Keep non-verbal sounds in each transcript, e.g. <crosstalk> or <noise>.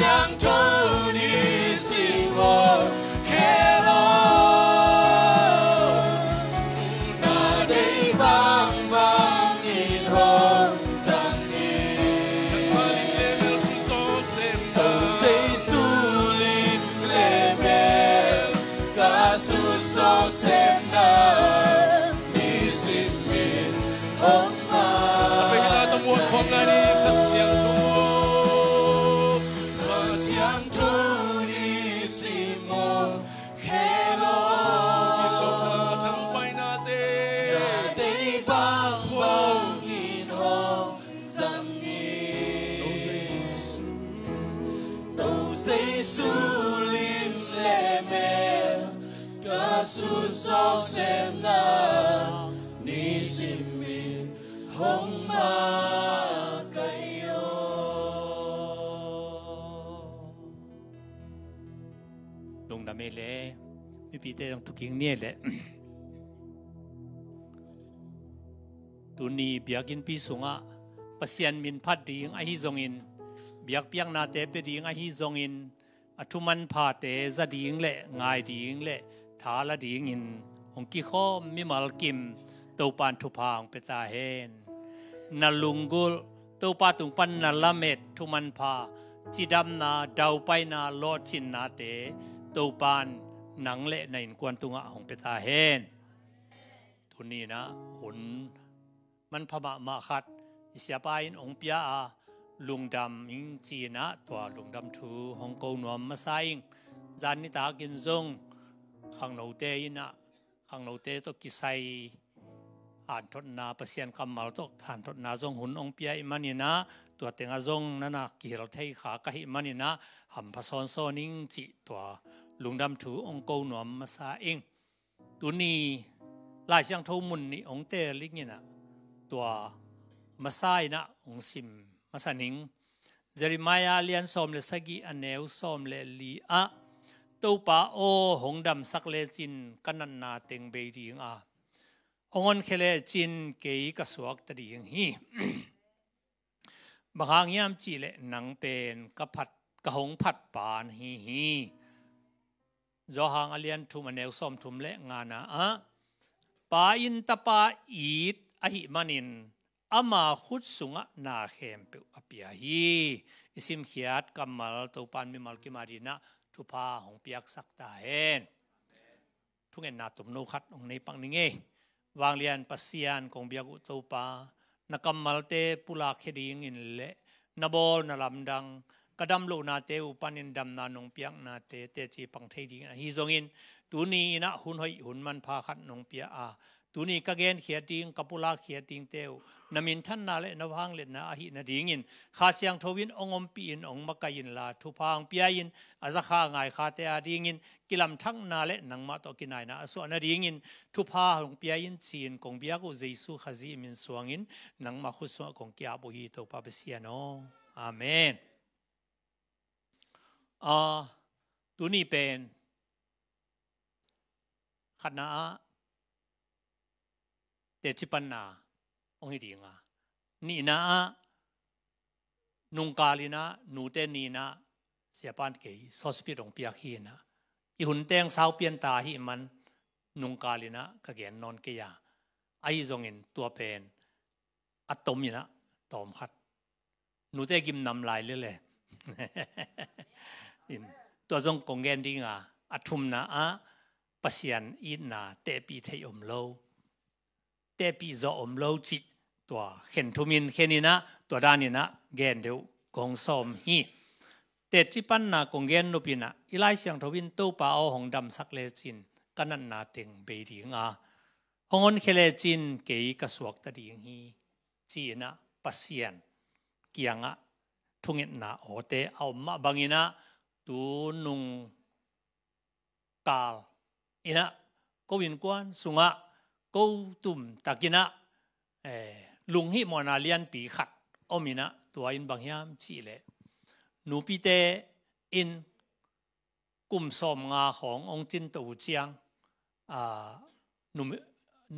young child. ปีเตงทุกิงเนี่ยแหละตุนีเบียกินปีสุงะปเสียนมินพัดดีงอฮิจงอินเบียกเบียงนาเตเปดีงอฮิจงอินอัทุมันพาเตจะดีงเละงายดีงเละทาละดีงอินองกิข้อมิมลกิมตปานทุพางเปตาเฮนนลุงกุลตปาตุงปันนละเม็ดทุมันพาจิดำนาดาวไปนาโลชินนาเตตปานนังเละในควนตุงะของเปตาเฮน ทุนนีนะ หุน มันพมามาคัด อิสยาปายองปยาลุงดำอิงจีนะ ตัวลุงดำทูฮองโกนวมมาไซงจานนิตากินจงขังโนเตยนะขังโนเตตกิไซ อ่านทดนาปเสียนคำมาตกอ่านทดนาจงหุนองปยาอิมันีนะ ตัวเตงาจงนั่นนะกิรเทยขากะหิมันีนะหำผสอนโซนิงจิตัวลุงดำถูองโกหนอมมาซาเองตัวนี้ลายช่างทูมุนนี่องเตลิกนี่นะตัวมาซานะองซิมมาสนิงเจริมายาเลียนสอมเลสกีอันเนวสอมเลลีอะตูปาโอหงดำสักเลจินกันนันนาเต็งเบดีงอาองอนเคเลจินเกยกสวกตดีงฮีบางยามจีเลหนังเป็นกระผัดกระหงผัดปานฮีฮีจะหางอเลียนทุมเนวสอมทุมเละงานะอะปาอินตะปาอีดอหิมันินอามาขุดสุงะนาเขมเปียวอภิยาฮีอิสิมขียดกัมมัลตูปันมิมัลกิมารีนะทุพาของเปียกสักตาเฮนทุกเง็นนาตุมโนคัดองในปังนิเงวางเลียนปัสยานของเบียกุตูปานักกัมมัลเตปุลาเคดีงอินเละนบอลนลำดังกระดำโลนาเตอุปันินดำนานงเปียงนาเตเตจีปังเทดิงฮีจงอินตูนีนะหุนหอยหุนมันพาขัดนงเปียอาตูนีกะเกนเขียดิงกปุลาเขียดิงเตวนามินท่านนาเลนวังเลนนาอหินาดิงินคาเสียงทวินองอมปีอินองมะกายินลาทุพางเปียยินอาซาคาไงคาเตอาดิงินกิลัมทั้งนาเลนังมาตอกินายนาอสุนาดิงินทุพาของเปียยินจีนกองเปียกุเจสุขจีมินสวงินนังมาคุสวงกองกียบุฮีตอปาเปเซียโนอาเมนอาตัวนี้เป็นคณะเดชิปันนาองค์ดีงานี่นะนุงกาลีนะนูเตนีนะเสียปานเกยสอสปิดองเปียกีนะอีหุ่นแตงสาวเปียนตาหิมัน นุงกาลีนะกะเกนนอนเกียไอจงเงินตัวเป็นอัตมยนะตอมคัดนูเตกิมนำลายเอยเลยินตัวจงกงเงินดิ่งออทุมนาอ่ะปัสยันอีน่ะเตปีเทอมโลเตปีจอมโลจิตตัวเห็นทุมินเห็นนี่นะตัวด้านนี่นะเงินเดียวกงสมฮีเตจิปันนากงเงินนปินะอีไลเสียงทวินตู้ป่าเอาของดำสักเลจินกันนันนาเต็งเบดีงอ่ะหงอนเคเลจินเกยกระสวกตะดีงฮีจีนะปัสยันเกียง่ะทุงเงินนาโอเตเอามาบังอินะตุนุงกาลอินะกวินกวนสุงะกูตุมตะกินะเอลุงฮิมอนาเลียนปีขัดอมินะ ตัวอินบางยามชีเลนูพีเตอินกุมสมงาขององจินตูเจียงอ่านู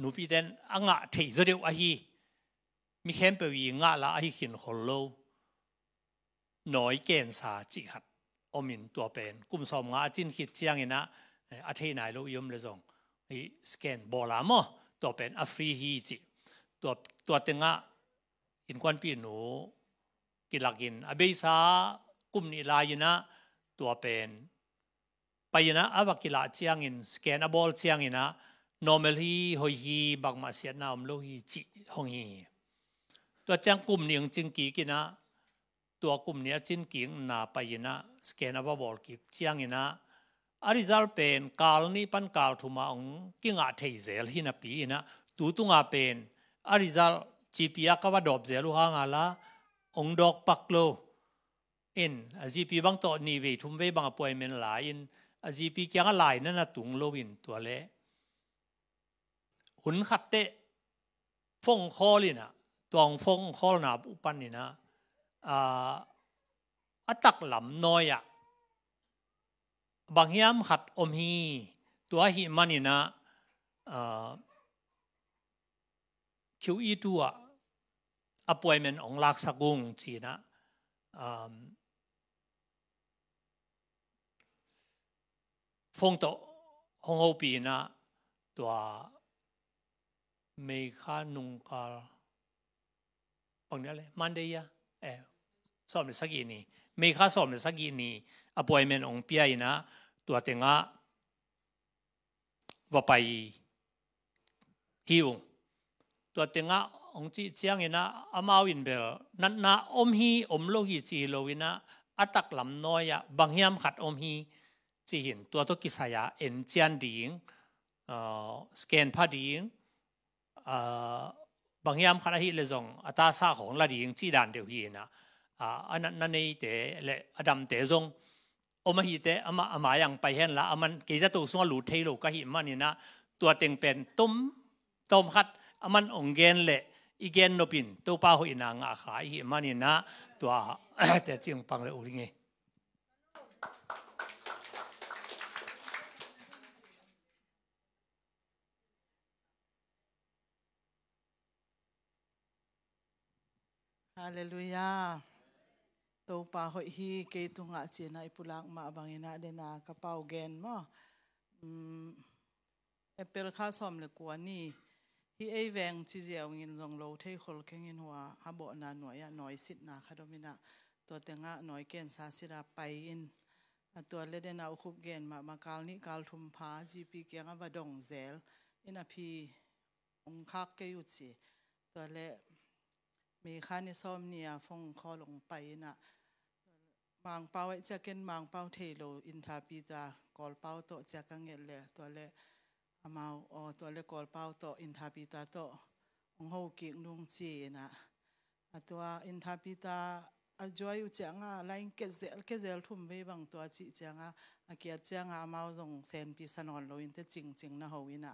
นูปีเตนอ่งะถะเดียวอ่ะฮีมีแค่ไปวีงาละอ่ะฮีขินฮอลโลน้อยเกนสาจิขัดอมินตัวเป็นกุมสอมงาจินคิดเจียงอินะอัธทนายลูกยมเลยส่งนี่สแกนบอลามอตัวเป็นอฟรีฮีจิตัวตัวเต็งะอินควันปีหนูกิลักินอเบซากุมนิลายนะ ตัวเป็นไปนะอวักิลาเจียงอินสแกนอบอลเจียงอินะ normally หอยฮีบางมาเสียนามลูกฮีจิหงฮีตัวแจ้งกุมเนียงจิงกีกินะตัวกุมเนี้ยจินกิงนาไปนะสแกนอับบอลกิเจียงอินะอาริซาลเป็นกาลนี้ปันกาลทุมาองกิงอาเทเซลฮินาปีนะ ตูตุงอาเป็นอาริซาลจีพีากว่าดอบเซลุฮางาละองดอกปักโลอินอาจีพีบางตัวนี่เวทุมเวบางป่วยเมนหลายอินอาจีพีเกงหลายนั่นนะตุงโลวินตัวเละหุนขัดเตะฟงคอลินะตวงฟงคอลนาอุปันนี่นะอ่าอตักหลำน้อยอะบางยามขัดอมฮีตัวหิมันนี่นะคิวอีตัวอปวยเมนองลักสกุงจีนะฟงโตฮงโฮปีนะตัวเมฆานุงกาปังนี้เลยมันเดียเอ๋สอบในสักอีนี่ไม่ค่าสอบในสักกี่นีอปอยเมนองเปียนะตัวเต็งะว่าไปฮิวตัวเต็งะองจีเจียงนะอามาวินเบลนั้นนะอมฮีอมโลกิจีโลวินะอัตักลำน้อยอะบางยามขัดอมฮีจีหินตัวตกิสายะเอ็นเจียนดิงสแกนพาดิงบางยามขัดอหิเลซองอัตาซาของละดิงจีดานเดียวฮีนะ à anh anh này để lệ Adam để dùng ôm hi để ama ama yang bay hen là aman cái ra tu xuống lụt thấy lụt cái hi mà nè na tua tiếng bền tôm tôm khát aman ông gen lệ igen no pin to pa ho ina nga kha hi mani na tua te ching pang le uringe Hallelujah. ตปาหอยฮีเกตุงอาเจนไอพุลังมาบังินาเดนากระเป๋าแกนมาเอเปิลข้าสมเลยกว่านี่ฮีเอแวงชิเจียวงินรงโลเทคลเคงินหัวฮับบอนาหน่วยหน่อยสิทนาคดมินาตัวเตงะหน่อยแกนซาสิราไปอินตัวเลเดนเาคุบแกนมามากาลนี้กาลทุมพาจีพีแกงอวดองเซลอินอพีอุงคักเกยุจีตัวเลมีค่านิซอมเนียฟงคอลงไปน่ะมางเป้าจะเกินมางเป้าเทโลอินทาปีตากอลเป้าโตจะกังเงเลตัวเลอามาอตัวเลกอลเป้าโตอินทาปีตาโตองหูกิงลุงจีนะตัวอินทาปีตาอาจอยเจีงอะไลน์เกเซลเกเซลทุ่มเวบางตัวจีเจังอะาเกียเจังอะมาส่งเซนปีสนอนลอยนี่จริงจริงนะฮาวินะ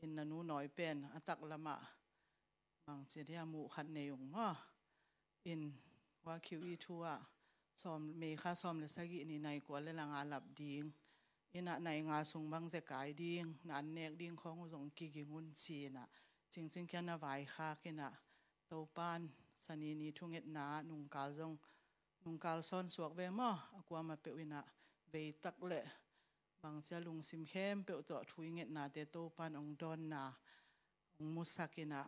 อินนันูน้อยเป็นอตักละมาบางเจียมูขันเนยงมะอินว่าคิวอีทัวซอมเมฆาซอมเลสกินี่ในกวนเลงอาลับดิงอินะในงาสุงบางเสกายดิงนันเนกดิงของสงกิกิงุนจีนะจริงจริงแค่นาไวค่ากินะโตปานสนีนีทุงเอ็ดนานุงกาลซงนุงกาลซอนสวกเวมออกวามาเปวินะเบวตักเลบางเจ้าลุงซิมเข้มเปิดตัวทุยเงินนาเตโตปานองดอนนาองมุสักินะ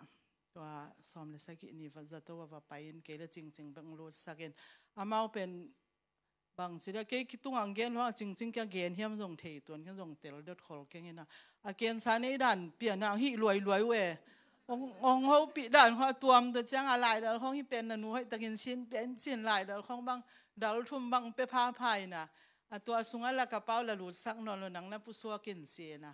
ตัวสอมเลสกินี่ฟังจะตัวว่าไปเินเกลือจริงจริงบางรูสักินอามาเป็นบางสิเดกคิดตุงอังเกนว่าจริงจริงแกเกนเฮียมส่งเทตัวนี้ส่งเตลเดืดคอลเก่งนะอาเกนสานีดันเปลี่ยนนางฮีรวยรวยเวององเขาปิดดันเขาตัวมตัวเจ้างอะไรเดี๋ยวเที่เป็นนูให้ตะกินชิ้นเป็นชิ้นลายเดี๋ยวเบางเดี๋ยวทุ่มบางไปพาพายนะตัวสุงอขกระเป๋าละหลุดสักนอนลหนังนะผู้สัวกินเสียนะ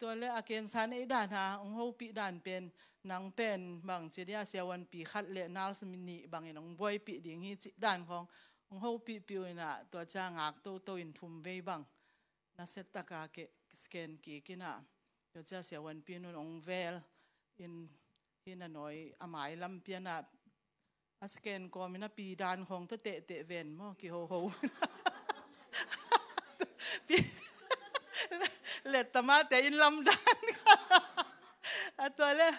ตัวเลอาเกนสานีดันฮะองเขาปดดันเป็น nang pen bang chi dia sia wan pi khat le nal smi ni bang in ong boy pi ding hi chi dan khong ong ho pi pi na to cha ngak to to in thum ve bang na set ta ka ke scan ki kina to cha sia wan pi nun ong vel in hin a noi amai lam pi na a scan ko mina pi dan khong to te te ven mo ki ho ho <laughs> pi <laughs> let ta ma te in lam dan <laughs> a to le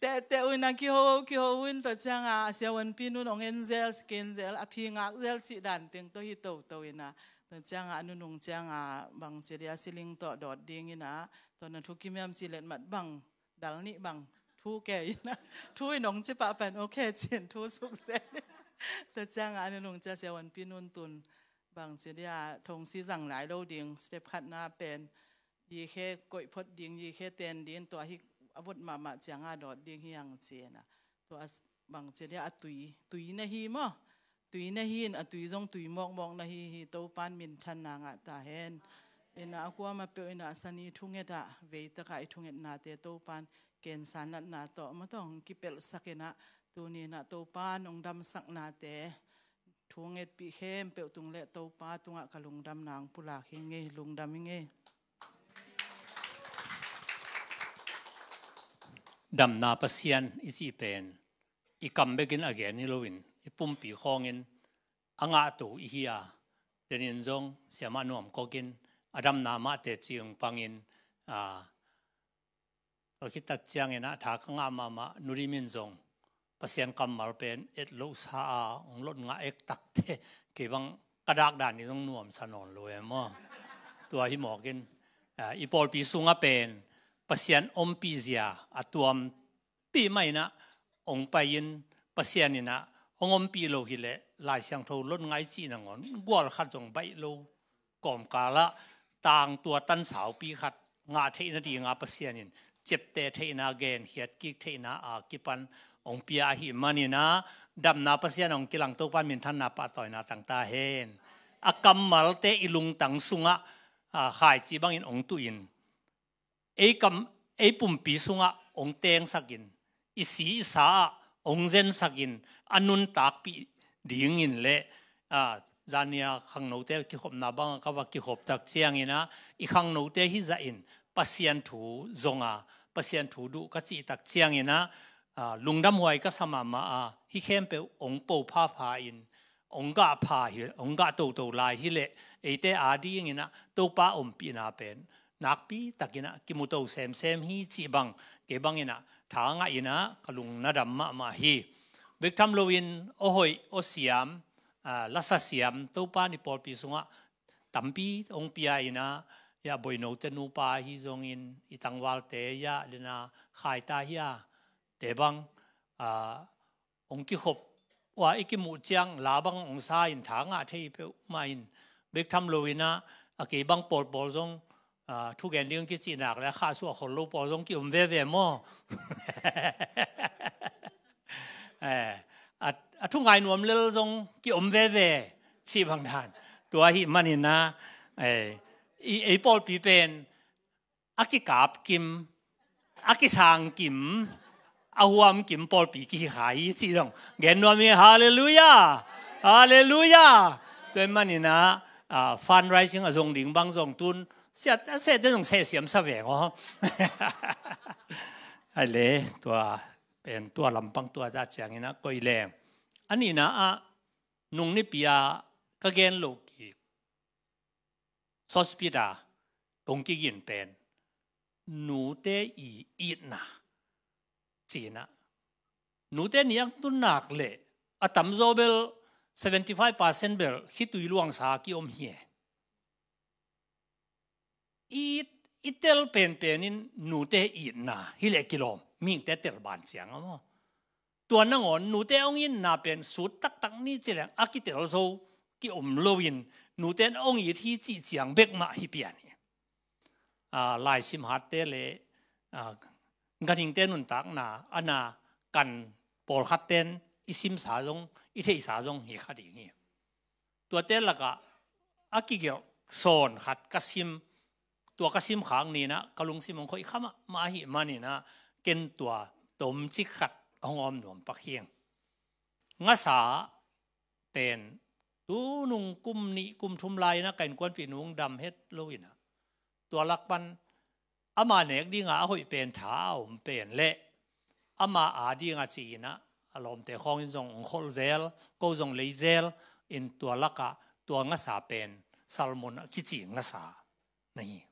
แต่แต่อุนักกิโฮกิโฮวินตัวเจ้างาเสียวันพินุนองเอ็นเซลสกินเซลอภิงักเซลจิดันเตียงตัวฮิโตตัวอินะตัวเจ้างาอนุนงเจ้างาบางเจียสิลิงต่อดอดดิงอินะตอนนั้นทุกิมยามสิเลนมัดบังดัลนี่บังทุกแก่อินะทุอินองจิปะเป็นโอเคเจนทุกสุขเสร็จตัวเจ้างาอนุนงเจ้าเสียวันพินุนตุนบางเจียทงซีสั่งหลายโลดิงสเตปขัดหน้าเป็นยีเคกอยพดดิงยีเคเตนดิ้นตัวฮิกอวุธมามาเจียงอาดอดดิยงฮียงเจนะตัวบางเจีดียตุยตุยนะฮีมั้ตุยนะฮีนอตุยจงตุยมองมองนะฮีฮีตัวปานมินชันนางะตาเห็นเอ็นอากัวมาเปียนาสนีทุ่งเง็ดะเวตะไกทุ่งเงนาเตตัวปานเกณฑ์สันนัดนาตมาต้องกิเปลสักเนะตัวนี้นะตัวปานองดำสักนาเตทุ่งเง็ปีเข้มเปียตุงเละตัวปาตุงะกะลุงดำนางปุลาเฮงเงลุงดำเงดำนาปเสียนอิจิเป็นอีกำเบกินอเกนนิโลวินอีปุ่มปีคองินอ่างอาตูอีฮียเดนินจงเสียมานวมก็กินอดัมนามาเตจิงปังินอ่าเราคิดตัดจียงเงินะถากงามามานุริมินจงปเสียนกำมาเป็นเอ็ดลูกสาองลดงาเอกตักเทเกีบังกระดากด่านนี่ต้องนวมสนอนรวยมั่วตัวที่หมอกินอีปอลปีสุงเป็น pasian ompizia atuam pi mai na ong payin pasian ina ong ompi lo hi le lai siang tho lot ngai chi na ngon gwal khat jong bai lo kom ka la tang tua tan sào pi khat nga the na di nga pasian in chep te the na gen hiat ki the na a ki pan ong pia hi mani na dam na pasian ong kilang to pan min than na pa toy na tang ta hen akamal te ilung tang sunga khai chi bang in ong tu in ไอ้กำไอ้ปุ่มปีสุงะองเตงสักินอีสีสาองเจนสักินอันนุนตากปีดิ่งอินเละอ่าจานียขังโนเตกิขบนาบังกับว่ากิขบตักเจียงอินะอีขังโนเตฮิจะอินปัสยันถูจงอาปัสยันถูดุกจีตักเจียงอินะลุงดำหวยก็สมามาอาฮิเข้มไปองปูผ้าพาอินองกาพาฮิองกาตูตูลายฮิเละไอเตอาดีอินะตูป้าอมปีนาเป็น nakpi takina kimuto sem sem hi chi bang ke bang ina tha nga ina kalung na ram ma ma hi bek tham lo in o hoi o siam ah, la sa siam to pa ni por pi sunga tampi ong pia ina ya boy no te nu pa hi zong in itangwal te ya lina khai ta ya te bang a ah, ong ki hop wa ikimu chiang la bang ong sa in tha nga thei pe ma in bek tham lo ina a ke bang por por zong ทุกแ่นเรื่องกิจหนักและข้าสัวคนรูปอสงกิมเวเวมออทุกไงนวมเลื่องกิมเวเวชีบังทานตัวหิมันินนะไอไอปอลปีเป็นอากิกาบกิมอากิสางกิมอาหวมกิมปอลปีกิหายสี่งแกนวมีฮาเลลูยาฮาเลลูยาตัวมันินนะฟันไรชิงอรงดิงบางทรงตุน是啊，但是这种车险啥嘢哦？哎咧，ตัวเป็นตัวลำปังตัวจ้าเจียงนะก็อีแรงอันนี้นะอ่ะนุ่งนี่ปีอาก็เกณฑ์โลกีสอสปิดาตรงที่ยินเป็นหนูเตอีอีนะจีนะหนูเตนี่ยังตุนหนักเลยอะตั้มโซเบล 75%เบลคิดตุยลวงสากิอมเฮียอีอีเตลเป็นเป็นนหนูเตอีนะฮิเลกิโลมิงเตเต์บานเสียงอ่ะตัวนั่งอนหนูเตอองยินนาเป็นสุดตักตักนี่เจริญอักิเตอร์โซกิอมโลวินหนูเตอองยีที่จีเจียงเบกมาฮิเปียนี่อ่าลายสิมฮัตเตอเลอ่ากันิงเตอหนุนตักน่าอันน่ากันปอลคัตเตนอิสิมสาจงอิเทอิสาจงฮิคัดอย่งนี้ตัวเตอละก็อักิเกียวโซนคัตกัสิมตัวกสิมขางนี่นะกลุงสิมงคอยข้ามาหิมานี่นะเกณฑ์ตัวตมจิขัดองอมหนวมปักเฮียงงาสาเป็นตูนุงกุมนิกุมทุมลายนะไก่กวนปีนุงดำเฮ็ดโลวินะตัวลักปันอามาเนกดีงาหอยเป็นเท้าเป็นเละอามาอาดีงาจีนะอารมณ์แต่ของจงคอลเซลก็จงเลเซลอินตัวลักะตัวงาสาเป็นซาลมอนกิจิงาสานี่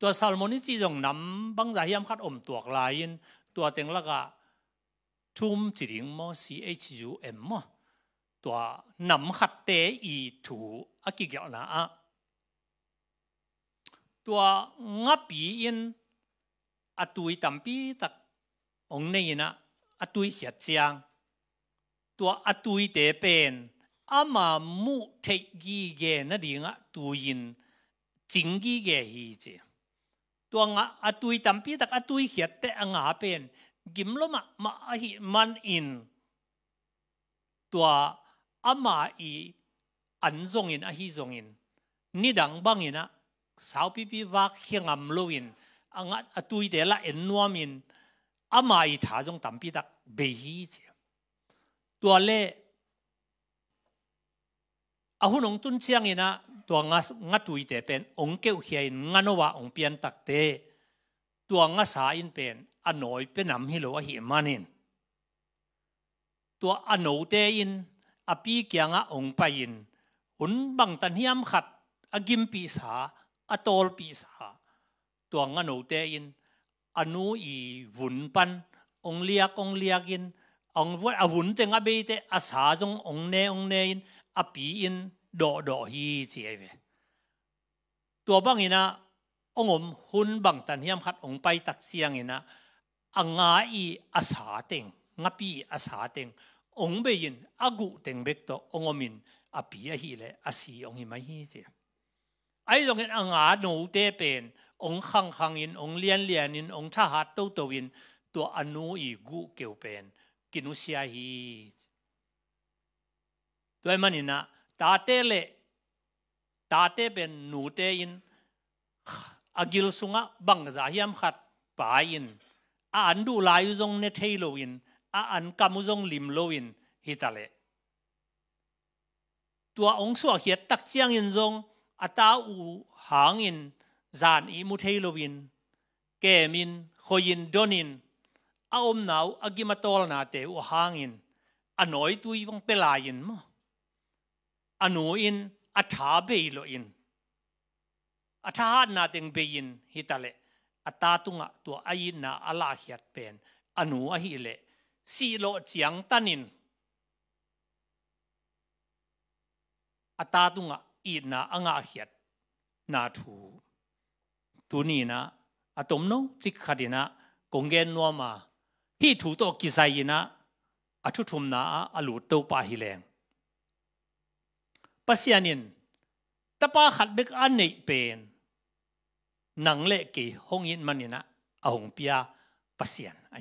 ตัวซาลมอนิจีจงน้ำบางสายยมคัดอมตัวลายนตัวเต็งละกะทุ่มจิริงมอ C H U M มอตัวน้ำขัดเตอีถูอากิเกลนะอะตัวงับปีอินอตุยตัมปีตักองเนยนะอตุยเหยียดเจียงตัวอตุยเตเป็นอามามุเทกีเกนัดิงะตุยินจิงกีเกฮีเจตัวงาอตุยตัมพีตักอตุยเขียดแต่งาเป็นกิมลมะมาหิมันอินตัวอามาอีอันจงอินอหิจงอินนี่ดังบังอินะสาวพี่พี่วักเขียงอัมลุอินอังอตุยเดละเอ็นนัวมินอามาอีถาจงตัมพีตักเบฮีเจตัวเล่อาหุนองตุนเชียงอินะตัวงาสงาตุยเตเป็นองเกียวเขียนงโนวะาองเปียนตักเตตัวงาสาอินเป็นอโนยเป็นนำฮิโลหิมานินตัวอโนเตอินอปีเกียงาองไปอินอุนบังตันเฮียมขัดอากิมปีสาอตอลปีสาตัวงาโนเตอินอนุอีวุ่นปันองเลียกองเลียกินองวัดอวุ่นเตงอเบเตอาสาจงองเนองเนอินออินด啊比因ีเ去เวตัวบ้างอินะ องมหุนบังตันเฮยมขัด องไปตักเสียงอินะอังไาอีอาสาเต็งงับปีอาสาเต็ง องเบยินอากุเต็งเบกตองมินอาปีอาฮีเลอาสีองหิมาฮีเจไอ้ตรงนี้อังอาโนเตเป็นองขังขังอิน องเลียนเลียนอินองทหารเต้าตัวอิน ตัวอนุอีกุเกี่ยวเป็นกินุเสียฮี对吗？你呢？่นะตาเเเเลาป็นหนูเตยินอากิลสุงะ บังจะยามขัดป้ายินอันดูลายุจงเนเทโลวิน อันกามุจงลิมโลวิน ฮิตาเลตัวองค์สวเขียตักเจียงยินจงอาตาอูหางยินจานอิมุเทโลวิน เกมินคอยินดนินอาอมนาวอากิมาตอลนาเตอหางยินอโนอยตุยบังเปลายินมั้อนุอินอัฐาเบลอินอัฐานาเต็งเบยินฮิตาเลอัตาตุงะตัวอายินาอลาเฮียดเป็นอนุอหิเลสีโลเจียงตันินอัตาตุงะอีนาอ่างาเฮียดนาทูตัวนี้นะอะตมโนจิกขัดินะกงเกนนัวมาที่ถูตัวกิไซยนะอัชุทุมนาอลูตเตปาฮิเลงปัศยานินตาปาขัดเบกอันนีเป็นนังเละกี่ห้องยินมันนี่นะเอาหงพิยาปัศยานไอ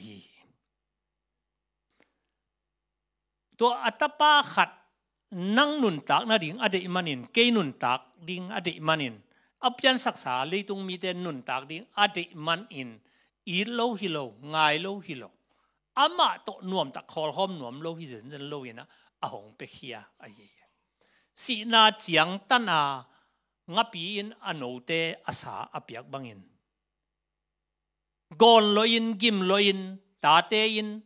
ตัวอัตปาขัดนังนุนตักนาดิ่งอดีมันินเกนุนตักดิ่งอดีมันินอพยันศักษาเลยตรงมีแต่นุนตักดิ่งอดีมันอินอีโลฮิโลงายโลฮิโลอามาตโนวมตะคอลหอมหนวมโลฮิเซนเซนโลยนะอาหงเปเคียไี si na chiang tan a ngapi in anote asa apiak bangin gon loin gim loin tate in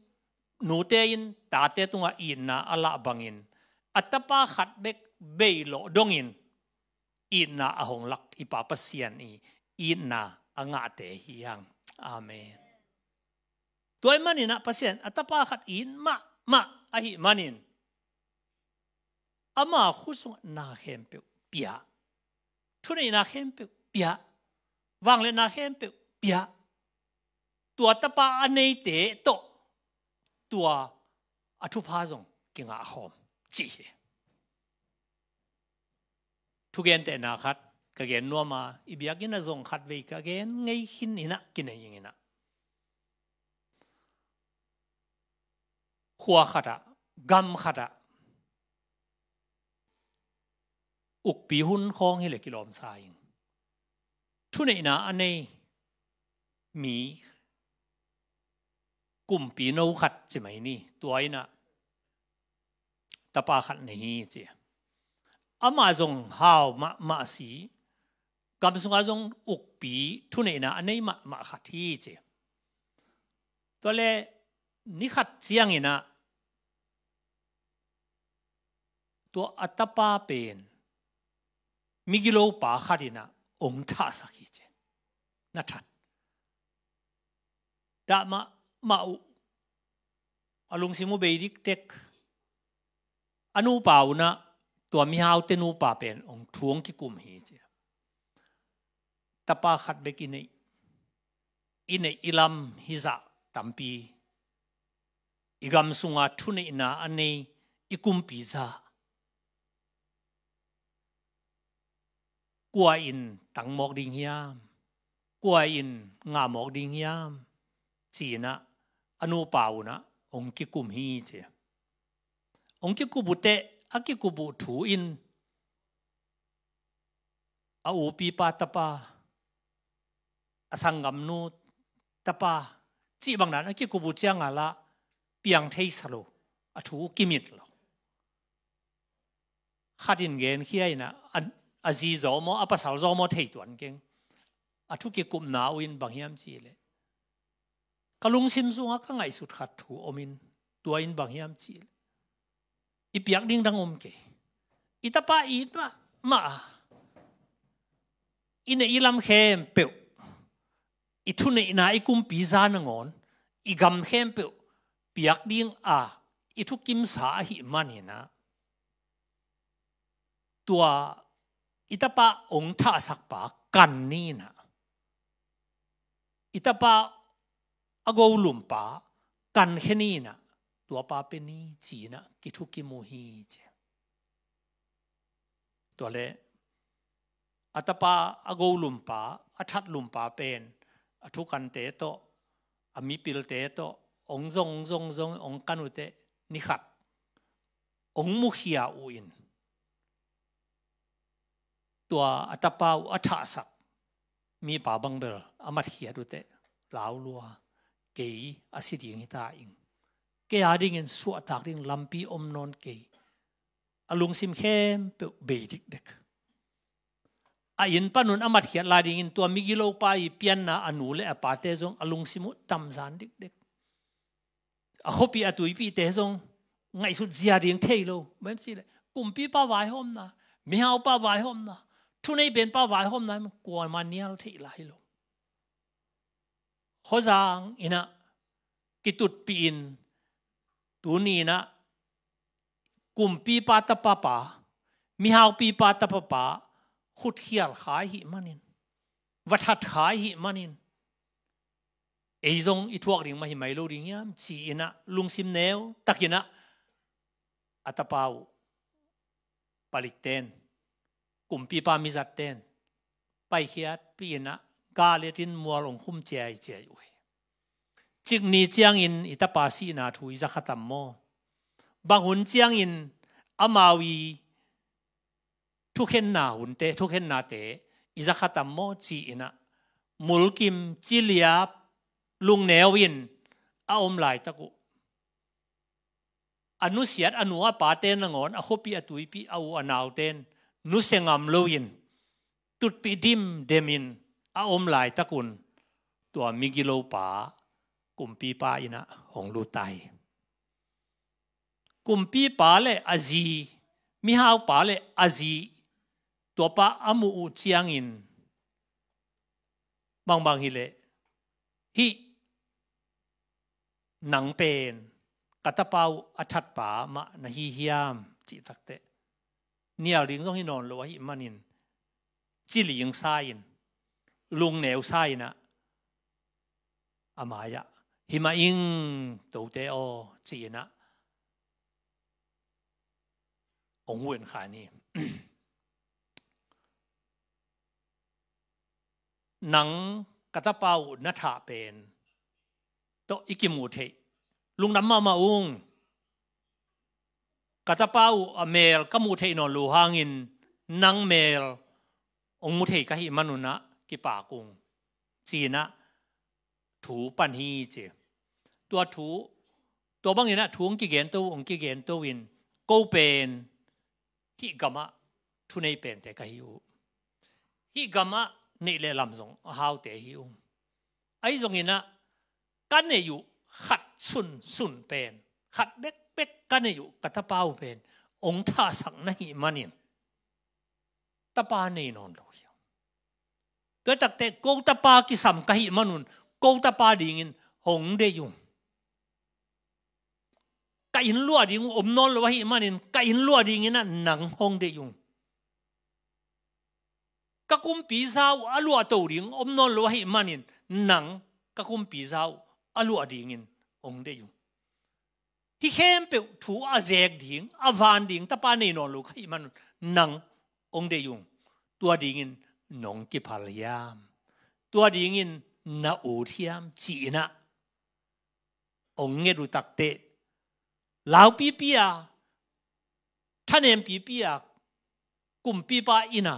nute in tate tunga in na ala bangin atapa khat bek be lo dongin in na ahong lak ipapasian i in na anga te hiang amen tuay manin na pasien atapa khat in ma ma ahi manin အမဟုဆုံနာခင်ပြပြထွနေနာခင်ပြပြဝမ်လနာခင်ပြပြတူတပါအနေတဲ့တော့တူအထုဖားဆုံးကင်ဟာဟောကြည့်ထူကန်တဲ့နာခတ်ကကန်နောမာအိဘရကင်းနဇုံခတ်ဝေကကန်ငိခင်းနေနကင်းနေငင်းနခွာခတာဂမ်ခတာอุกปีหุ่นคองให้เหล็กกิลอมสายทุนในนาอันในมี กลุ่มปีนูขัดใช่ไหมนี่ตัวไอ้นะตะปาขัดในฮีเจียอามาจงฮาวมามาสีกำสุงอาจงอุกปีทุนในนาอันในมามาขัดที่เจียตัวเลนี่ขัดเจียงีนะตัวอัตปาเป็นมิกิโลปาฮาดินาองท่าสักกี่เจนนัทัดดามามาอุอารมณสิมุเบริกเด็กอนุปาวนะตัวมีฮาวเตนูปาเป็นองทวงกิกุมเฮเจตปาขัดเบกินเนอินเนอิลัมฮิซาตัมปีอีกัมสุงาทุนอินาอันเนอีกุมปีซากัวอินตังหมอกดิงเฮียมกัวอินงาหมอกดิงเฮียมจีนะอนุปาวนะ องค์กิกุมฮีเจองค์กิกุบุเตอากิกุบุถูอินอาอปีปาตปาอสังกัมนูตปาจีบังนั้นอากิกุบุเจียงอาละเปียงเทสโลอถูกิมิดโลขัดินเกนขี้ะอัน a zi zo mo a pasal zo mo thei tuan keng a thu ki kum na win bang hiam chi le kalung sim zunga ka ngai sut khat thu omin tua tuain bang hiam chi le ipiak ding dang om ke itapa i ma ma ina ilam khem pe ithune ina ikum pi za na ngon i gam khem pe piak ding a thu kim sa hi na tua อิตาปาองท่าสักปากันนี่นะอิตาปาอโกลุมปากันแค่นี้นะตัวปาเป็นนี่จีนะกิทุกิมุฮีเจตัวเละอัตปาอโกลุมปาอัทัดลุมปาเป็นอทุกันเตโตอมิปิลเตโตองจงจงจงองกันุเตนิขัดองมุขียาอุอินตัวอัตปาอัฐศักมีป่าบังเบลอามาเทียดุเตลาวลัวเกยอาศิดิงฮิตาอิงเกยอาดิงินสวตากดิงลัมปีอมนนเกยอลุงซิมเข้มเปเบดิกเด็กอายินปานุนอามาเทียลาดิงินตัวมิกิโลปายเปียนนาอนุเลอปาเตซงอลุงซิมุตัมซานดิกเด็กอาขบีอาตุยปีเตซงไงสุดเสียดิงเทโลเหมือนสิเลยกลุ่มปีป้าวายหอมนะมีเอาป้าวายหอมนะทุนี้เป็นเป้าหมายผมนั้นกวนมันเนี่ยที่ไหลลงเขาจางอินะกิตุดปีนตัวนี้นะกุมปีปาตาปะปะมีหาวปีปาตาปะปะขุดเขียลขายหิมันินวัดหัดขายหิมันินไอ้งอีทวกดิ่งมาหิไม่รดิ่งยามสีนะลุงซิมเนวตักยนะอัตปาวปาลิกเตนกลุ่มปีปามิสัตเต้นไปเขียดปีนะกาเลตินมัวลงคุ้มเจียเจียอยู่จิกนี้เจียงอินอิตาปาสีนาทุยจะขตดมโมบางหุนเจียงอินอามาวีทุกเห็นนาหุนเต ทุกเห็นนาเตอิจะขตดมโมจีนะมุลกิมจิลียบลุงแนวินอาอมหลายตะกุอนุเสียดอนุอาปาเต้นละงอนอคบปีอตุยปีเอาอนาวเต้นนุเซงอมลูยินตุดปิดิมเดมินอาอมไลายตะกุนตัวมิกิโลปากุมปีปาอินะหงลูไตกุมปีปาเลอาจีมิฮาวปาเลอาจีตัวปาอามูอุจียงอินบางบางฮิเลฮิหนังเป็นกัตตาเปาอัชัดปามะนะฮิฮิยามจิตักเตเนี่ยลิงต้องให้นอนรอวหิมันินจิลิงายนลุงแนวายนะอามายะหิมาอิงตูเตอจีนะองเวนขานี่หนังกระตะเปานัทถาเป็นโตอิกิมูเทลุงน้ำมามาอุงกะตาป้าอเมลก็มูเทนอลูหางินนังเมลองมุเทกหิมนุนะกิปากุงจีนะถูปันฮีเจตัวถูตัวบางอย่างนะถูงกิเกนตัวองกิเกนตัววินกเป็นฮิกามะทุนเป็นแต่กหิวฮิกามะนี่เลยลำสงฮาวแต่หิวไอ้สงนี้นะกันเนี่ยอยู่ขัดสุนสุนเป็นขัดเด็กเป็กกันอยู่กัตเป้าเป็นองค์ท่าสังนหิมันินตปานีนอนลอยตัวตักเตะโกตปากิสัมกหิมันุนโกตปาดิ่งินหงเดยุงกอินลัวดิ่งอมนอนลอยหิมันินกอินลัวดิ่งินะหนังหงเดยุงกคุมปีเจ้าอลัวตัวดิ่งอมนอนลอยหิมันินหนังกคุมปีเจ้าอลัวดิ่งินองเดยุงที่เข้มเปถูอาเจกดิ่งอาวานดิ่งตะปานีนอนลูกให้มันนั่งองเดยุงตัวดิ่งินนงกิพัลยามตัวดิ่งินนาอูเทียมจีนะองเงรุตักเตลาวปีปีอาท่านเอ็มปีปีอากุมปีปาอินะ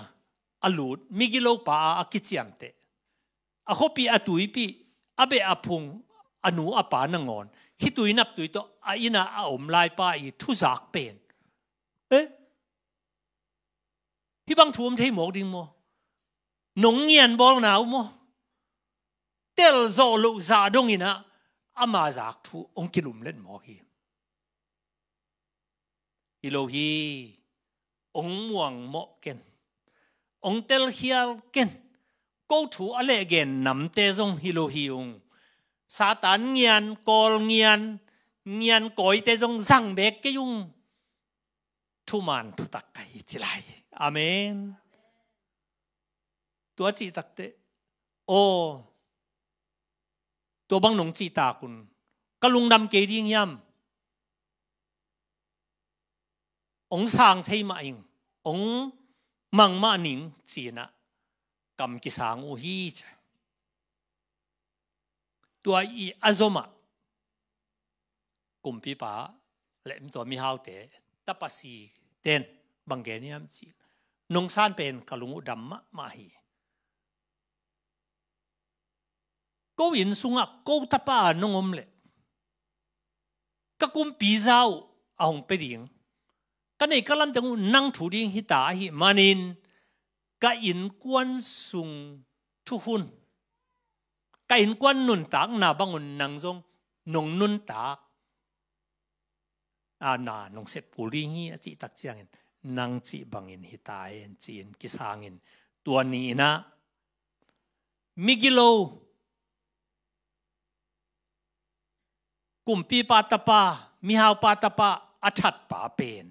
อาลูดมิกิโลปาอากิจิยมเตอาคปีอาตุยปีอาเบอาพุง anu apa ngon, khi tui nap tui to a ina a om lai pa i thu zak pen e hi bang thuam thei mok ding mo nong ngian bol nau mo tel zo lu za dong ina ama zak thu ong kilum len mo hi ilohi ong muang mo ken ong tel hial ken ko thu ale gen nam te zong hilohi ong sa tán nghiền col nghiền nghiền gọi tê dùng răng bé cái dùng thu màn thu tắc cái chỉ lại amen tua chỉ tắc tê ô tua băng nông chỉ tà cun các lùng đâm kế đi nhầm ông sang thấy mà anh ông mang mà nín chỉ na cầm cái sáng u hi chứ ตัวอีอาจมากุมปีป่าเล่มตัวมีฮาวเตะตับปัสสีเต้นบางแกนี่ยมจีนงซานเป็นกะลุงอุดัมมะมาฮีก็วินสุงักก็ทับป่านงอมเละก็กุมปีเจ้าเอาหงไปดิ่งก็ในก็ลำจังนั่งถูดิ่งหิตาหิมานินก็อินกวนสุงทุหุนกหินกวนนุนตากนาบังุนนางจงนงนุนตากอานานงเสพปุริฮีจิตักเจียงินนางจิบังอินฮิตายินจีนกิสางินตัวนี้นะมิกิโลกลุ่มปีปาตปามิฮาวปาตปาอัชัดปาเป็น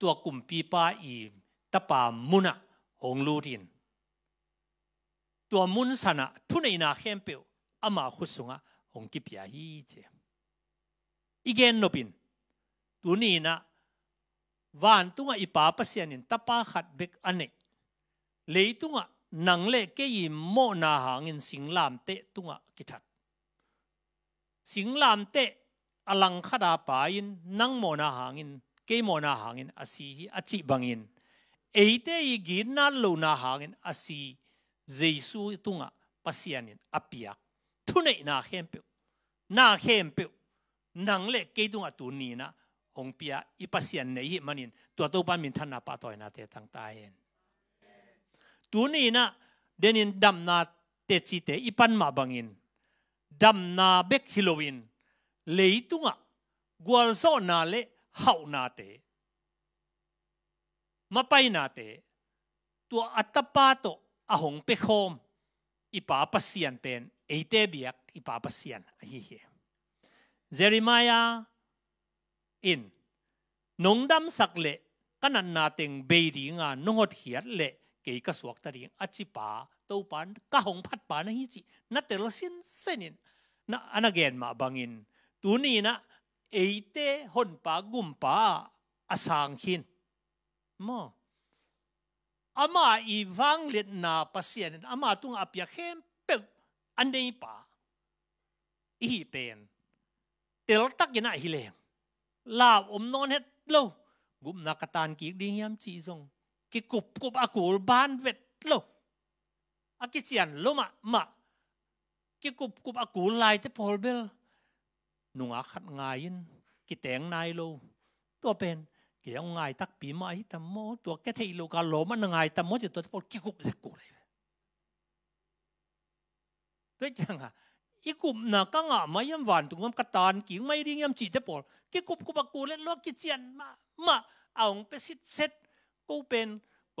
ตัวกลุ่มปีปาอีตปามุนะหงลูดินตัวมุนสนะทุนในนาเข้มเปียว ama khusunga hongki pia hi che igen nopin tuni na van tunga ipa pasian in tapa khat bek ane leitunga nangle ke i mo na hangin singlam te tunga kithat singlam te alang khada pa in nang mo na hangin ke mo na hangin asi hi achi bangin eite i gin na lo na hangin asi jesu tunga pasianin apiak ทุนไอนาเข้มเปียวนาเข้มเปียวนังเล็กเกิดงาตุนีนะองเปียอีปัสยันเนยมันินตัวตัวบ้านมินทนาปะต่อยนาเตตังตายเองตัวนี้นะเดนินดำนาเตจิเตอีปันมาบังอินดำนาเบกฮิโลวินเลยตุงะกวลโซนาเลเฮานาเตมาไปนาเตตัวอัตปาโตอหงเปโคม ipapasiyan eytebiyak ipapasyan ahihi. Jeremiah in. Nongdam sakle kanan nating beidi nga nungot hiyat le kay kaswak taring achipa topan kahong patpa pa na hiji na telasin senin na anagayan mabangin. Tuni na eite honpa gumpa asanghin. Mo. อามา อีวังเล่นนาปัสเซนอามาตุงอพยาเข้มเปิลอันเดียปะอีเป็นเตลตักยันอาฮิเลงลาวอมนอนเฮ็ดโลกุมนักตานกีดียมจีซงกิกุบกุบอากูลบานเวดโลอากิจันโลมะมากิกุบกุบอากูลไลเทพอลเบลนุงอาขัดงายินกิแตงนายโลตัวเป็นเกี่ยงไงตักปีมาฮิตมอตัวแกทีลูกาโลมันงไงตมอจะตัวที่พกิกุบจะกูเลยด้วยจังอ่ะอีกลุ่บน่ะก็งอมาย่ำหวานตุงมกระตอนกิ่งไม่ดิ่ยำจีจะปวดกิกุบกูบกูเล่นลกกิเจียนมามาเอาไปสิเซ็ตกูเป็น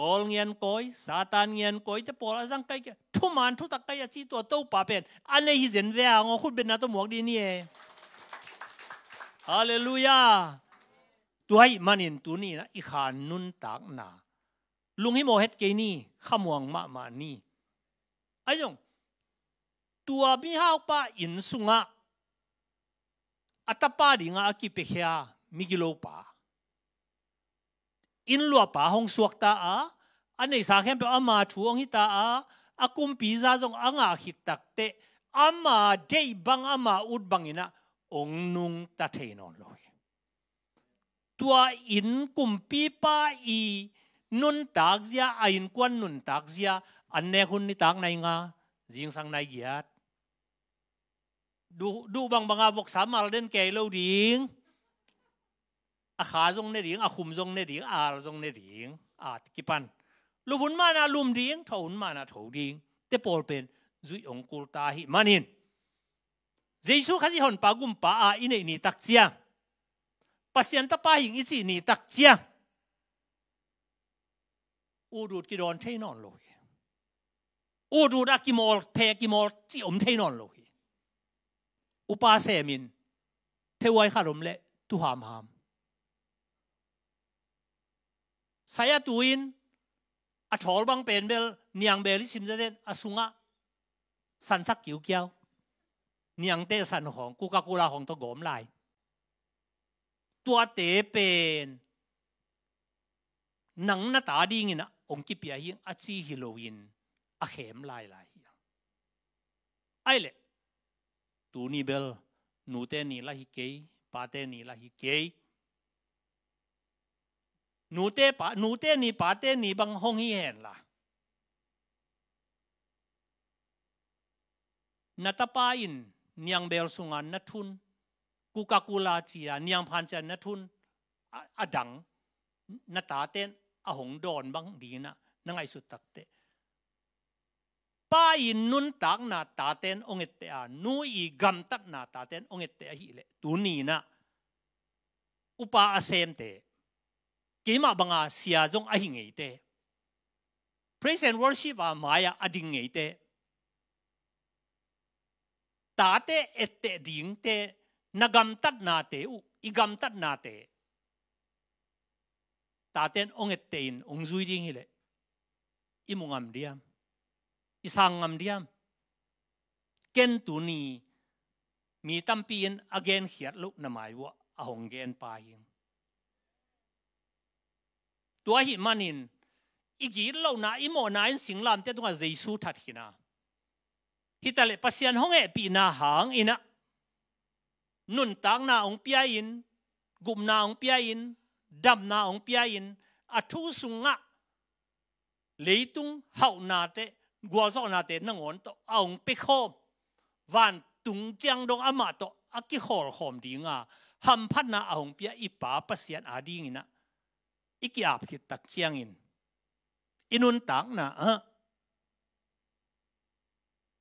กอลเงียนก้อยซาตานเงียนก้อยจะปวดอะไรังเกลทุมันทุตะไกยจีตัวเต้าป่าเป็นอันนี้ฮิเซนเวียงอคุณเป็นนาตัวหมวกดีนี่เองฮาเลลูยาตัวให้มันเห็นตัวนี้นะอีขานุนตากหนาลุงให้โมเฮ็ดเกนี่ขมวงมามานี่ไอ้ยงตัวมีห้าวป้าอินสุงะอัตป้าดิงะกิเปเฮียมิกิโลป้าอินลัวป้าหงสวกตาอาอันนี้สาเข้มเป็นอามาถูองฮิตาอาอากุมปีซาจงอังอาหิตักเตอามาเดบังอามาอุดบังอินะองนุงตาเทนอนเลย tua in kumpi pa i nun tak zia a in kwan nun tak zia an ne hun ni tak nai nga jing sang nai giat du du bang banga bok samal den ke lo ding a kha jong ne ding a khum jong ne ding a jong ne ding a ki pan lu bun ma na lum ding tho un ma na tho ding te pol pen zui ong kul ta hi manin jesu khazi hon pa gum pa a ine ni tak chiang ปัสยนตาปาหิงอิจินีตักเจียงอูดูดกิโดนเทนอนโลยอูดูดักกิมอลเพกิมอลจีอมเทนอนโลยอุปาเสมินเทวายขารมเละตุหามหามสายตูอินอัทอลบังเป็นเบลเนียงเบลิซิมเจเดนอสุงะสันสักกิวเกียวเนียงเตสันของกูกะกูลาของตะโกมลายตัวเตเป็นนังนาตาดีงินะองคิปยาหิงอาชีฮิโลวินอาเขมลายลายหิไอเล่ตูนีเบลนูเตนีลาฮิเกยปาเตนีลาฮิเกยนูเตปานูเตนีปาเตนีบังฮงฮิเห็นล่ะนาตาปาอินเนียงเบลสุงันนัทุนกูกากูลาจียเนียงพันจันนทุนอดังนตาเต้นอหงดอนบังดีนะนังไอสุดตักเตป้าอินนุนตักนาตาเต้นองเอตเตอานูอีกัมตัดนาตาเต้นองเอตเตอฮิเลตูนีนะอุปาอาเซมเตกิมาบังอาเสียจงอหิงเอเต praise and worship อามาอยาอดิงเอเตตาเตเอตเตดิงเต na nate u na igamtat nate taten onget tein ong zui ding hile imungam diam isangam diam ken tu ni mi tampien again hiat lu namai wa hong gen pa hing tua hi manin igi lo na imo na in singlam te tunga jesu that hina hitale pasian hong honge pi na hang ina nun tang na ong pia in gum na ong pia in dam na ong pia in a thu sunga leitung hau na te gua zo na te nang on to ong pe khom van tung chang dong ama to a ki hor khom di nga ham phat na ong pia i pa pasian a ding ina iki ap ki tak chiang in inun tang na a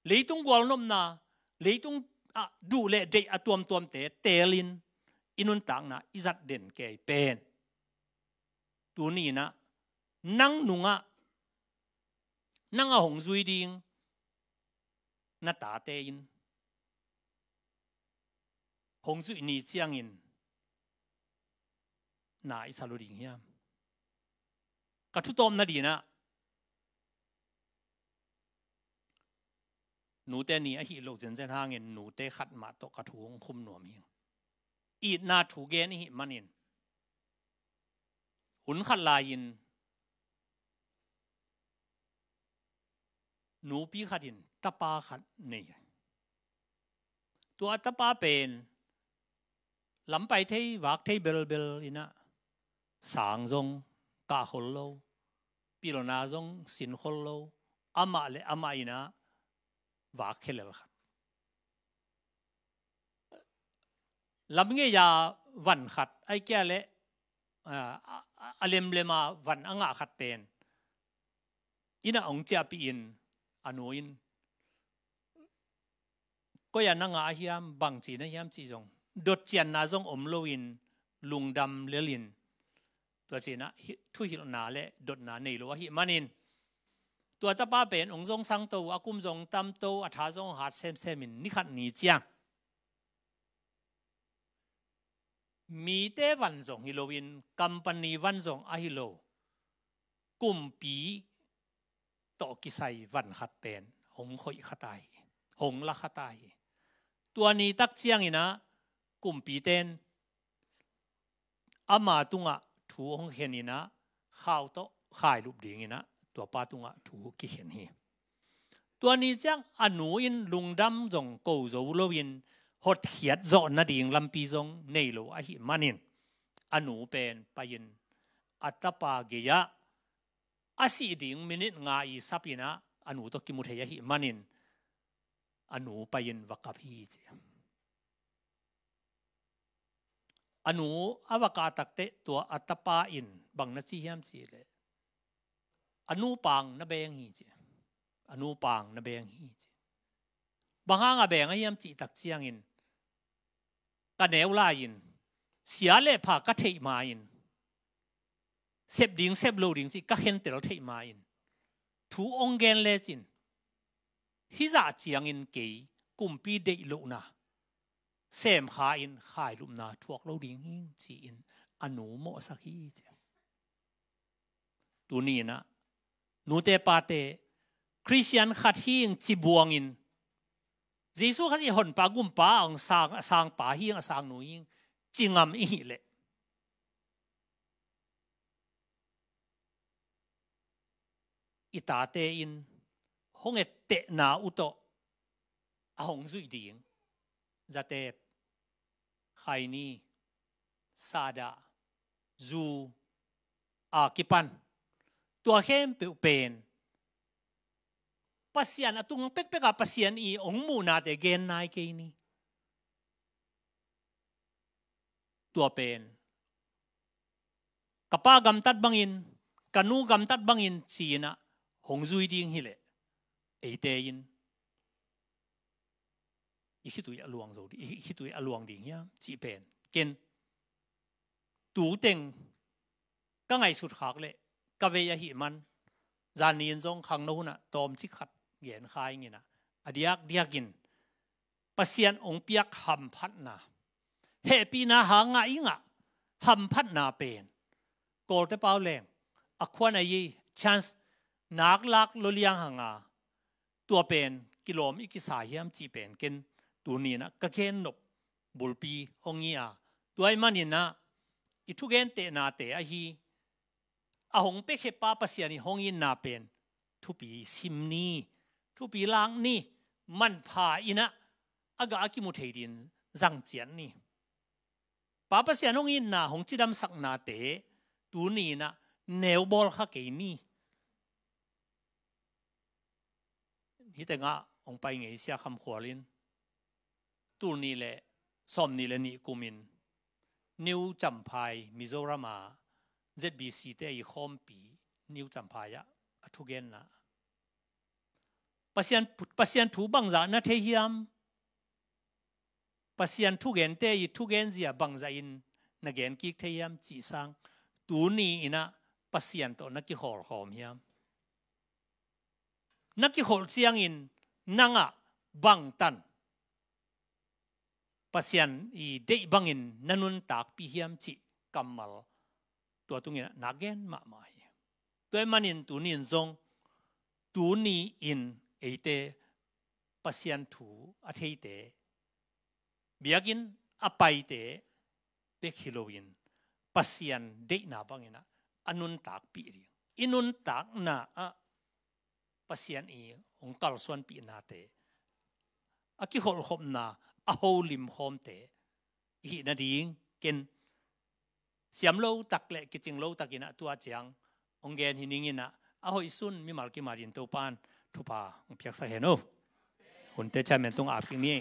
leitung gwal nom na leitung ดูเละเดอตัวมตัวมเตเตลินอินุนต่างนะอิจัดเด่นเกยเป็นตัวนี้นะนั่งนุงะนั่งอ่ะหงซุยดิงน่าตาเตยินหงซุยนี่เจียงอินน่าอิสาลุดิงเฮียกระทุตอมนาดีนะหนูแต่หนีอหิโลกเจนเซทางเงินหนูแต่ขัดมาตกกระถูงคุมหนวมเองอีนาถูเกนี่หิมันเอหุนขัดลายินหนูปีขัดินตะปาขัดนี่ตัวตะปาเป็นลำไปเทวักเทเบลเบลอินะสางจงกาคลโลปีโลนาจงสินคลโลอามาเลอามาอินะวาเคลลครับลำเงียาวันขัดไอ้แก่เละอาเลมเลมาวันอ่งาขัดเป็นอินาองเจียปีอิน อนุอิน ก็ยานังอาเฮียมบางจีน่เฮียมจีจงดดเจียนนาจงอมโลอินลุงดำเลลินตัวจีนะทุ่ยหิลนาเละดดนาในโลวะหิมานินตัวตาป้าเป็นองค์ทรงสังตัวอากุมทรงตั้มตัวอัฐาทรงหาดเซมเซมินนี่ขัดนีเจียงมีเตวันทรงฮิโลวินกัมปนีวันทรงอะฮิโลกุ่มปีตอกิไซวันขัดเป็นหงคอยขตายหงละขตายตัวนี้ตักเจียงอีนะกลุ่มปีเต้นอามาตุงะถูหงเห็นอีนะข้าวโตข่ายรูปดีอีนะตัวปาตุงะถูกิเห็นเฮตัวนี้จังอนุอินลุงดำจงกูโจโลวิน หดเขียดจอนาดิ่งลำปีจงในโลอหิมานินอนุเป็นปยินอัตปาเกียะอาศิดิ่งมินิงาอีสับยินะอนุตกิมุเทยหิมานินอนุปยินวกับฮีเจอนุอวกาตักเตตัวอัตปาอินบังนัชิยามสีเลยอนุปังนับแบงฮีจอนุปังนับแบงฮีจบางอ่างแบงไอ้ยมจิตักเชียงอินกันเอวลายิน เสียเล่ผากระเทยมาอิน เซบดิงเซบโลดิงสิกะเห็นเตลเทยมาอิน ทูองเกนเลจิน ฮิจ่าเชียงอินกี่กุมปีเดลุนาเซมขาอินขายลุมนาทวกโลดิงฮิงจีอิน อนุโมสักฮีจตันี้นะนูเตปาเตคริสเตียนขัดหิ้งจีบวงอินยซูเขาจะหนปากุมปาองสางสางปาหิ้งสางหนูหิ่งจิงอมอีเลอิตาเตอินหงเอตเตนาอุโตอาหงสุยดีงจะเตปไคนีซาดาจูอากิปันตัวเข้มเปวเป็นปัสยานอตุงเป็กเป็กกับปัสยานอีองมูนาแต่เกนนายเกนี่ตัวเป็นกป้ากำตัดบังอินกนูกำตัดบังอินสีนะหงจุยดิ้งฮิเลเอเตยินอีขิตุยอลวงโจดีอีขิตุยอลวงดิ้งเฮียจีเป็นเกนตูเต็งก็ไงสุดขากเลยกเวยหิมันจานีนจงขังนู้น่ะตอมชิขัดเหยียนคายงี้นะอดียกเดียกินปเสียนองเปียกหำพัดนาเฮปีนาหางไงงะหำพัดนาเป็นโกลเตเปาแรงอควานายชันส์นักลักลุลียงหางาตัวเป็นกิโลมอีกิสาเฮียมจีเป็นกินตัวนี้นะก็เคนนบบุลปีหงเงียตัวไอ้มันนี่นะอีทุเกนเตนาเตอฮีอาหงเปเคปาปเสียนี่หงยินนาเป็นทุปีซิมนี่ทุปีล้างนี่มันพาอินะอากากิมุเทดินจังเจียนนี่ป้าปเสียนหงยินนาหงจิดำสักนาเตตูนี่นะแนวบอลข้กเกนี่นี่แต่งะองไปไงเสียคำขวลินตูนี่แหละซอมนี่แหละนี่กุมินนิวจำพายมิโซรามา ZBC เตยคอมปีนิวจำพายะทุเกนนะปัศยันปัศยันถูบังจานะเทียมปัศยันทุเกนเตยทุเกนเสียบังจาอินนักเกนกิกเทียมจีสังตูนีอินะปัศยันโตนักกิหอลหอมเฮียมนักกิหอลเสียงอินนังอะบังตัน pasien i dei bangin nanun tak pi hiam chi kamal 多东人那个妈妈呀，对嘛人多年中，多年因一代不相土啊，这一代，别紧啊，拜代别去录音，不相得那帮人啊，安 nun 打比人，一 nun 打那啊，不相伊红高酸比那代，啊，去好好那啊，好林好代，伊那地应跟。siam lo tak le ki ching lo tak ina tua chiang ong gen hi ning ina a hoi sun mi mal ki marin to pan thu pa ong pyak sa heno hun te cha men tung ap ki ni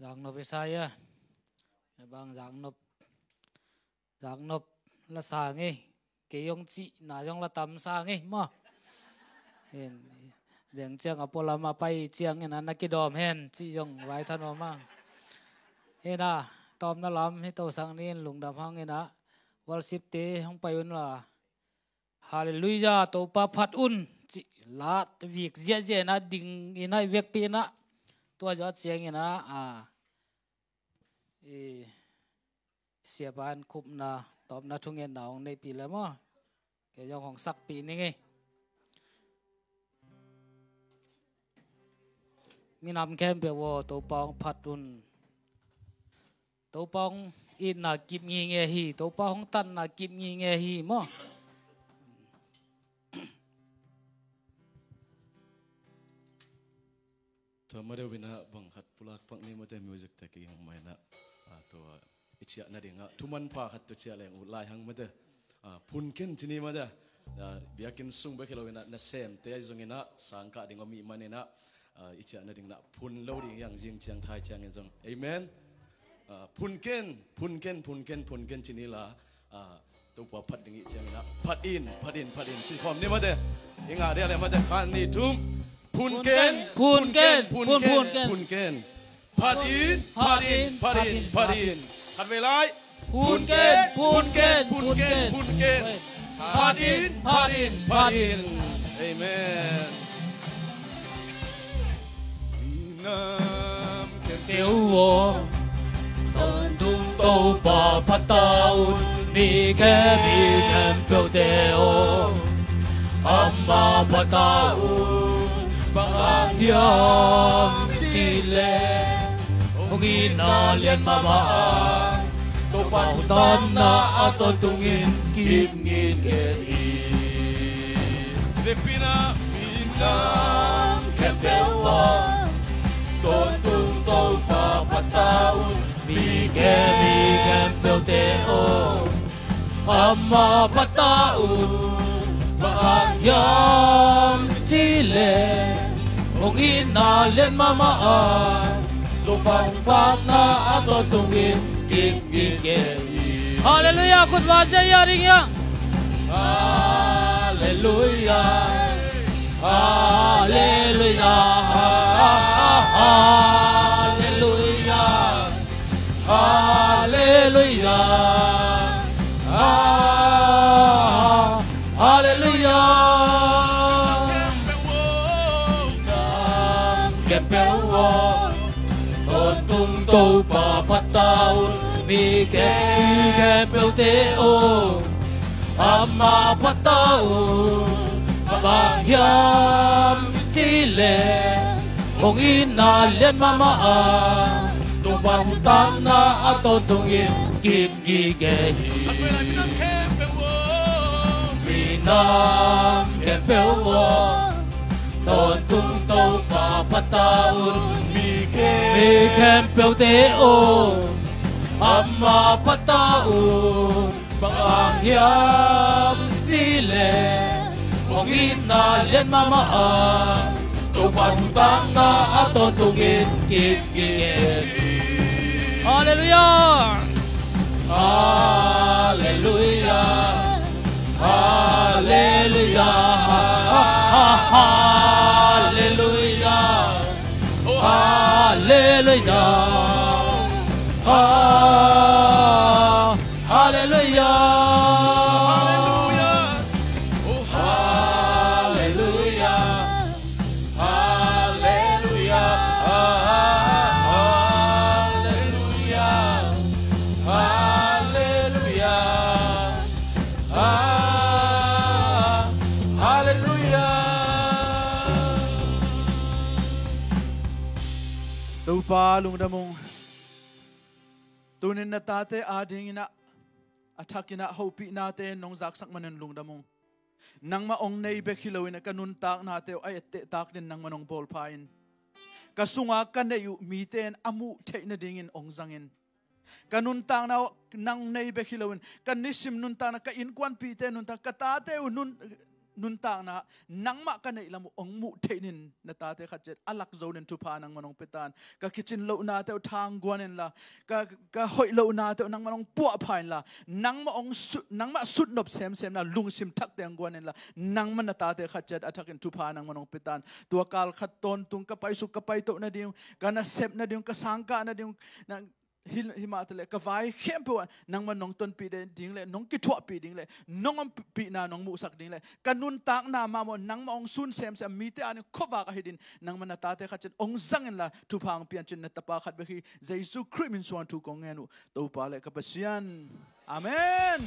giang nộp e sai á bang giang nộp giang nộp là sáng ấy กยงจีน่ายองละตำสางไงมอเห็นเดียงเจียงอปลมาไปเจียงนี่นะนักกีดอมเห็นจียองไว้ท่านมามังเฮ้ยนะตอมน่าลำให้โตสังนี่หลงดำห้องเนีนะวันสิบเตห้องไปอุ่นละฮาเลลูยา โตปาพัดอุ่นจีลาตวิกเจียเจนะ ดิ่งอินายเวกปีนะตัวจอดเจียงเนีนะ อ่าเสียบานคุบนาตอบนาทุงเงินหนองในปีแล้วมั้งแกยองของสักปีนี่ไงมีนำแคมเปียวตัวปองพัดรุนตัวปองอินนากิบงีเงฮีตัวปองตันนากิบงีเงฮีมั้งตัวมาเดวินะบังคัดปุลัดฟังนี่มาเดมิวสิกแต่กี่ยังไม่นะตัวอิจฉาหน้าดิ่งอ่ะทุมันพาขัดตัวเชียร์แรงอุไลหังมาเดอ punken tini mada biakin sung ba kilo na sem te ai zongena sangka dingo mi manena icha na dingna pun lo ding yang jing chang thai chang jong amen punken punken punken punken tini la tu pa phat ding icha na phat in phat in phat in chi khom ni mada inga re le mada khan ni tum punken punken punken punken phat in phat in phat in phat in khat velai Punken, Punken, Punken, Punken. Part in, part in, part in. Amen. Nam kêu wo Tôn tung tô bà phát Ni kê mi Amma Bằng nà Pantan na ato tungin Kibngit kerin Filipina Minang kepewa Tontong tong papataon Bigem bigem teo Ama pataon Bahagyang sile Kung inalin mamaan Tupang na ato tungin Hallelujah. Good vaja yaring ya. Hallelujah. Hallelujah. Hallelujah. Hallelujah. Hallelujah. Ah. Tópapataul, mikepilteo, amapataul, kabahyam tile, kung inalyan mamaa, tupahutan na ato tungin, kimgigehi. Minam kepewo, tontong tópapataul, Mikhempel Teo Ama Patao Pangangyam Tile Mungin na lian mamaan ah. Tupadutang na aton tungin kikigil Hallelujah! Hallelujah! Hallelujah! Hallelujah! レルヤ Upalung damung. Tunin na tate ading ina atak na hopi nate nong zaksak manan lung damung. Nang maong naibek hilaw na kanuntak nate ay ete tak din nang manong bolpain. Kasunga ka na yu miten amu te na dingin ong zangin. Kanuntang na nang naibek hilawin. Kanisim nuntang na kain kwan pite nuntang katate nun นุนต่างนะนังมากันในลำองมุเทนินนาตาเตขัดเจ็ดอลักโซนินทุพานังมันองเปตานก็คิดจินโลนาเตอทางกวนินละก็ก็หอยโลนาเตอนังมันองปัวพายละนังมาองสุนังมาสุดนบเซมเซมนะลุงซิมทักเตงกวนินละนังมันนาตาเตขัดเจ็ดอัตกินทุพานังมันองเปตานตัวกาลขัดตนตุงกับไปสุกับไปโตนาดิวกันนะเซมนาดิวกับสังกานาดิวหินหิมาตะเลกวายเข้มปวนนังมันนองต้นปีเดนดิ่งเลยน้องกิทวปีดิ่งเลยน้องปีนานองมูสักดิ่งเลยกันนุนตากนามามนังมองซุนเซมเซมมีเตอันขวากะหิดินนังมันนตาเตขัดจันองซังเงินละทุพังเปียนจนนตปาขัดเบกืเยซูคริสต์มินสวนทุกองเงินุตัวปาเลกับเสียนอเมน